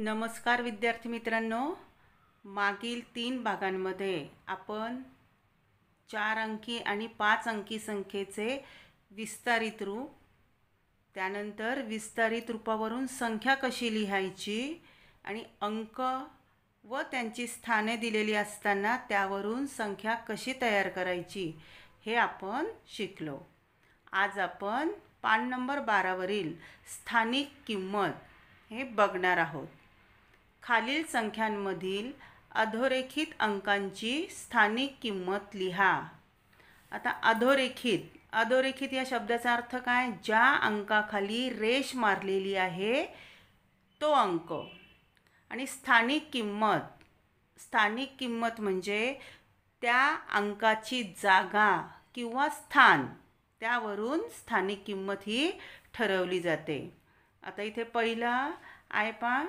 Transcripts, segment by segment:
नमस्कार विद्यार्थी मित्रांनो मागील तीन भागांमध्ये आपण चार अंकी आणि पाच अंकी संख्येचे विस्तारित रूप त्यानंतर विस्तारित रूपावरून संख्या कशी लिहायची आणि अंक व त्यांची स्थाने दिलेली असताना त्यावरून संख्या कशी तयार करायची हे आपण शिकलो आज आपण पान नंबर बारावरील स्थानिक किंमत हे बघणार आहोत खालील संख्यांमधील अधोरेखित अंकांची स्थानिक किंमत लिहा आता अधोरेखित अधोरेखित या शब्दाचा अर्थ काय ज्या अंकाखाली रेष मारलेली आहे तो अंक आणि स्थानिक किंमत स्थानिक किंमत म्हणजे त्या अंकाची जागा किंवा स्थान त्यावरून स्थानिक किंमत ही ठरवली जाते आता इथे पहिला आयपा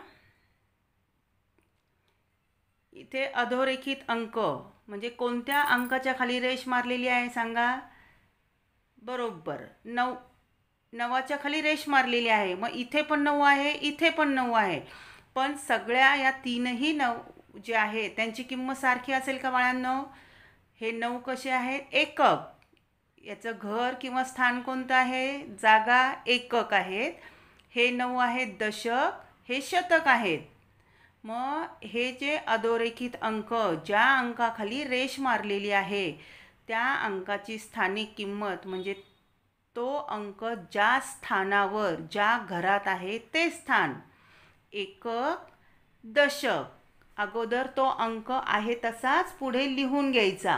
इथे अधोरेखित अंक म्हणजे कोणत्या अंकाच्या खाली रेष मारलेली आहे सांगा बरोबर नऊ नवाच्या खाली रेष मारलेली आहे मग इथे पण नऊ आहे इथे पण नऊ आहे पण सगळ्या या तीनही नऊ जे आहे त्यांची किंमत सारखी असेल का बाळांनो हे नऊ कसे आहेत एकक याचं घर किंवा स्थान कोणतं आहे जागा एकक आहेत हे नऊ आहेत दशक हे शतक आहेत मग हे जे अधोरेखित अंक ज्या अंकाखाली रेष मारलेली आहे त्या अंकाची स्थानिक किंमत म्हणजे तो अंक ज्या स्थानावर ज्या घरात आहे ते स्थान एकक दशक अगोदर तो अंक आहे तसाच पुढे लिहून घ्यायचा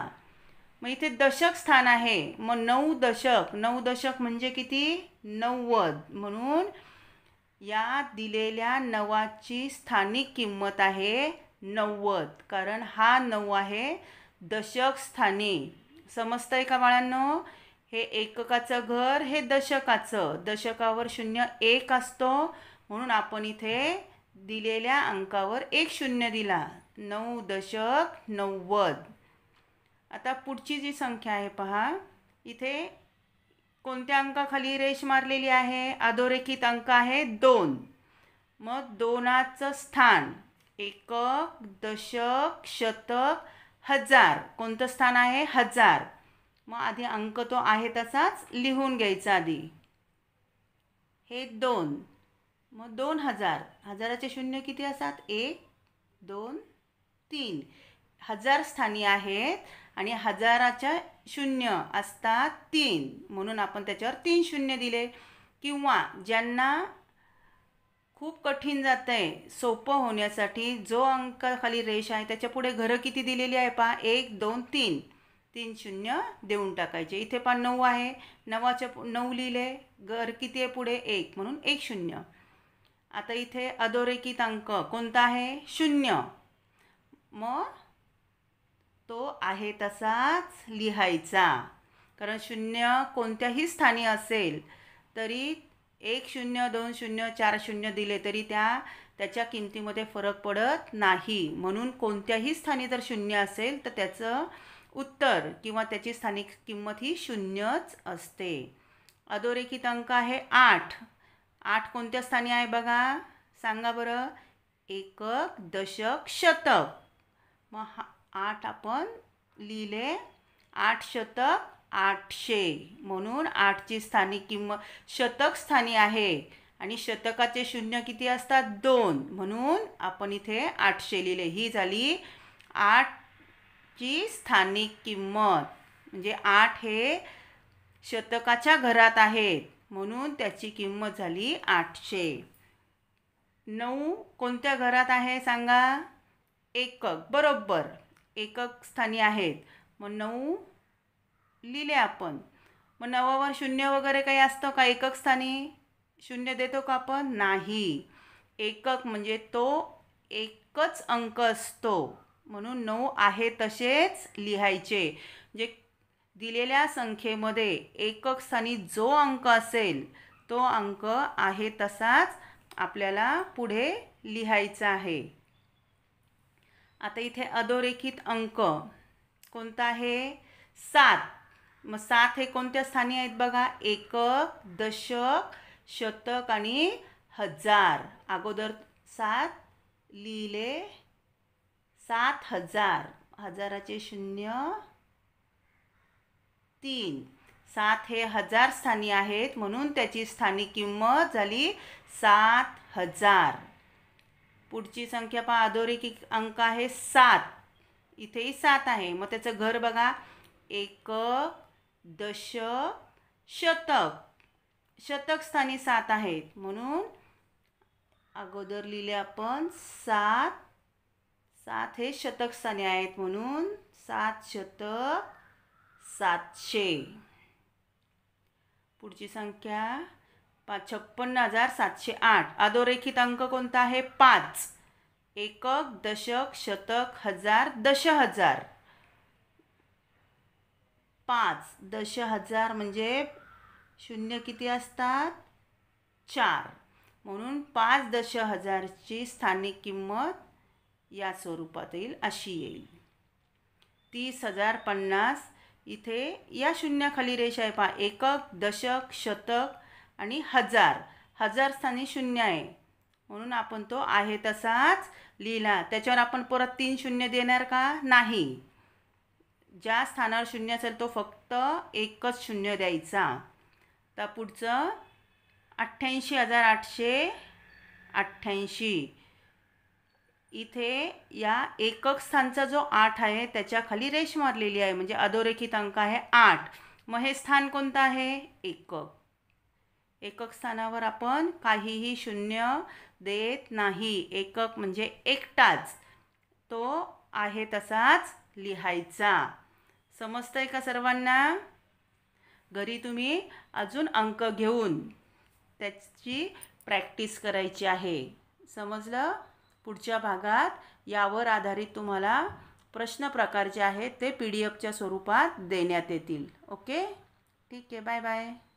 मग इथे दशक स्थान आहे मग नऊ दशक नऊ दशक म्हणजे किती नव्वद म्हणून या दिलेल्या नवाची स्थानिक किंमत आहे नव्वद कारण हा नऊ आहे दशक स्थानी समजतं आहे का बाळांनो हे एककाचं घर हे दशकाचं दशकावर शून्य एक असतो म्हणून आपण इथे दिलेल्या अंकावर एक शून्य दिला नऊ दशक नव्वद आता पुढची जी संख्या आहे पहा इथे कोणत्या अंकाखाली रेष मारलेली आहे अधोरेखित अंक आहे दोन मग दोनाचं स्थान एकक दशक शतक हजार कोणतं स्थान आहे हजार मग आधी अंक तो आहे तसाच लिहून घ्यायचा आधी हे दोन मग दोन हजार हजाराचे शून्य किती असतात एक दोन तीन हजार स्थानी आहेत आणि हजाराच्या शून्य असतात तीन म्हणून आपण त्याच्यावर तीन शून्य दिले किंवा ज्यांना खूप कठीण जातं आहे सोपं होण्यासाठी जो अंक खाली रेष आहे त्याच्यापुढे घरं किती दिलेली आहे पहा एक दोन तीन तीन शून्य देऊन टाकायचे इथे पहा नऊ आहे नवाच्या नऊ लिहिले घर किती आहे पुढे एक म्हणून एक शून्य आता इथे अधोरेखित अंक कोणता आहे शून्य मग तो आहे तसाच लिहायचा कारण शून्य कोणत्याही स्थानी असेल तरी एक शून्य दोन शून्य चार शून्य दिले तरी त्या त्याच्या किमतीमध्ये फरक पडत नाही म्हणून कोणत्याही स्थानी जर शून्य असेल तर त्याचं उत्तर किंवा त्याची स्थानिक किंमत ही शून्यच असते अधोरेखित अंक आहे आठ आठ कोणत्या स्थानी आहे बघा सांगा बरं एकक दशक शतक मग हा आठ आपण लिहिले आठ शतक आठशे म्हणून आठची स्थानिक किंमत शतक स्थानी आहे आणि शतकाचे शून्य किती असतात दोन म्हणून आपण इथे आठशे लिहिले ही झाली आठची स्थानिक किंमत म्हणजे आठ हे शतकाच्या घरात आहेत म्हणून त्याची किंमत झाली आठशे नऊ कोणत्या घरात आहे सांगा एकक बरोबर एकक स्थानी आहेत मग नऊ लिहिले आपण मग नवावर शून्य वगैरे काही असतं का एकक स्थानी शून्य देतो का आपण नाही एकक म्हणजे तो एकच अंक असतो म्हणून नऊ आहे तसेच लिहायचे जे म्हणजे दिलेल्या संख्येमध्ये एकक स्थानी जो अंक असेल तो अंक आहे तसाच आपल्याला पुढे लिहायचा आहे आता इथे अधोरेखित अंक कोणता आहे सात मग सात हे कोणत्या स्थानी आहेत बघा एकक दशक शतक आणि हजार अगोदर सात लिहिले सात हजार हजाराचे शून्य तीन सात हे हजार स्थानी आहेत म्हणून त्याची स्थानी किंमत झाली सात हजार पुढची संख्या पहा अधोरेखी अंक आहे सात इथेही सात आहे मग त्याचं घर बघा एक दश शतक शतक स्थानी सात आहेत म्हणून अगोदर लिहिले आपण सात सात हे शतक आहेत म्हणून सात शतक सातशे पुढची संख्या पाच छप्पन्न हजार सातशे आठ अधोरेखित अंक कोणता आहे पाच एकक दशक शतक हजार दश हजार पाच दश हजार म्हणजे शून्य किती असतात चार म्हणून पाच दश हजारची स्थानिक किंमत या स्वरूपात येईल अशी येईल तीस हजार पन्नास इथे या शून्याखाली रेषा आहे पा एकक दशक शतक आणि हजार हजार स्थानी शून्य आहे म्हणून आपण तो आहे तसाच लिहिला त्याच्यावर आपण परत तीन शून्य देणार का नाही ज्या स्थानावर शून्य असेल तो फक्त एकच शून्य द्यायचा तर पुढचं अठ्ठ्याऐंशी हजार आठशे अठ्ठ्याऐंशी इथे या एकक स्थानचा जो आठ आहे त्याच्याखाली रेष मारलेली आहे म्हणजे अधोरेखित अंक आहे आठ मग हे स्थान कोणतं आहे एकक एकक स्थानावर आपण काहीही शून्य देत नाही एकक म्हणजे एकटाच तो आहे तसाच लिहायचा आहे का सर्वांना घरी तुम्ही अजून अंक घेऊन त्याची प्रॅक्टिस करायची आहे समजलं पुढच्या भागात यावर आधारित तुम्हाला प्रश्न प्रकार जे आहेत ते पी डी एफच्या स्वरूपात देण्यात येतील ओके ठीक आहे बाय बाय